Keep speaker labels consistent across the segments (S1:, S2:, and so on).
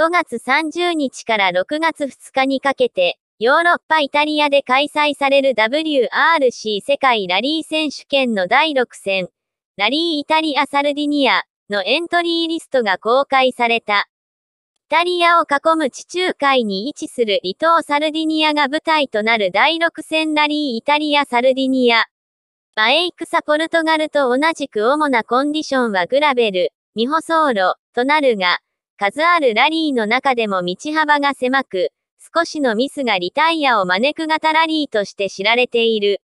S1: 5月30日から6月2日にかけて、ヨーロッパイタリアで開催される WRC 世界ラリー選手権の第6戦、ラリーイタリアサルディニアのエントリーリストが公開された。イタリアを囲む地中海に位置する離島サルディニアが舞台となる第6戦ラリーイタリアサルディニア。バエイクサポルトガルと同じく主なコンディションはグラベル、未舗装路となるが、数あるラリーの中でも道幅が狭く、少しのミスがリタイアを招く型ラリーとして知られている。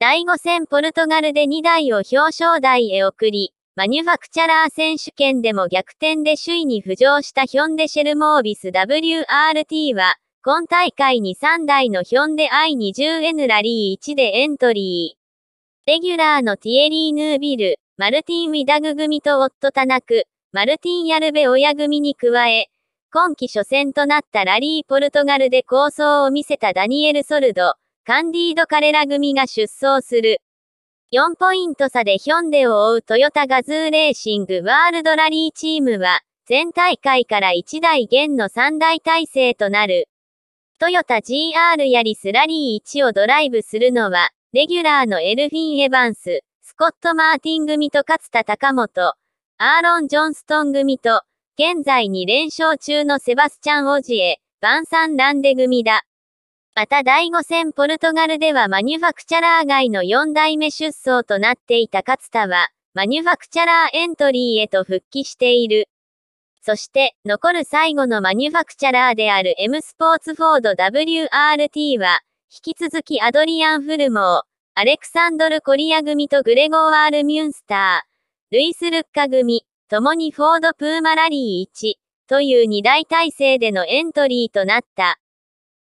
S1: 第5戦ポルトガルで2台を表彰台へ送り、マニュファクチャラー選手権でも逆転で首位に浮上したヒョンデシェルモービス WRT は、今大会に3台のヒョンデ i20N ラリー1でエントリー。レギュラーのティエリー・ヌービル、マルティン・ウィダグ組と夫田中、マルティン・ヤルベ親組に加え、今季初戦となったラリー・ポルトガルで構想を見せたダニエル・ソルド、カンディード・カレラ組が出走する。4ポイント差でヒョンデを追うトヨタガズーレーシングワールドラリーチームは、前大会から1台減の3台体制となる。トヨタ GR ヤリスラリー1をドライブするのは、レギュラーのエルフィン・エヴァンス、スコット・マーティン組と勝田高本、アーロン・ジョンストン組と、現在2連勝中のセバスチャン・オジエ、バンサン・ランデ組だ。また第5戦ポルトガルではマニュファクチャラー外の4代目出走となっていた勝田は、マニュファクチャラーエントリーへと復帰している。そして、残る最後のマニュファクチャラーである M スポーツフォード WRT は、引き続きアドリアン・フルモー、アレクサンドル・コリア組とグレゴワール・ミュンスター、ルイス・ルッカ組、共にフォード・プーマラリー1という2大体制でのエントリーとなった。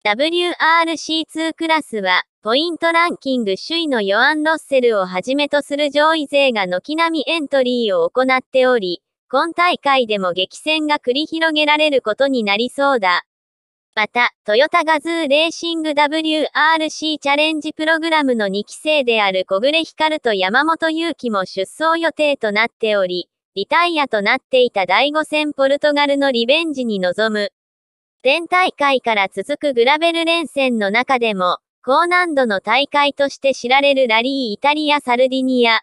S1: WRC2 クラスは、ポイントランキング首位のヨアン・ロッセルをはじめとする上位勢が軒並みエントリーを行っており、今大会でも激戦が繰り広げられることになりそうだ。また、トヨタガズーレーシング WRC チャレンジプログラムの2期生である小暮光と山本祐希も出走予定となっており、リタイアとなっていた第5戦ポルトガルのリベンジに臨む。全大会から続くグラベル連戦の中でも、高難度の大会として知られるラリーイタリア・サルディニア。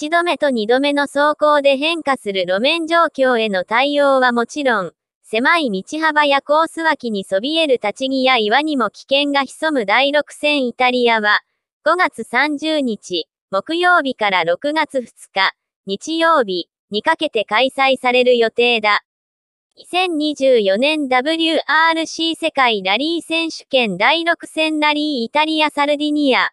S1: 1度目と2度目の走行で変化する路面状況への対応はもちろん、狭い道幅やコース脇にそびえる立ち木や岩にも危険が潜む第6戦イタリアは、5月30日、木曜日から6月2日、日曜日にかけて開催される予定だ。2024年 WRC 世界ラリー選手権第6戦ラリーイタリアサルディニア。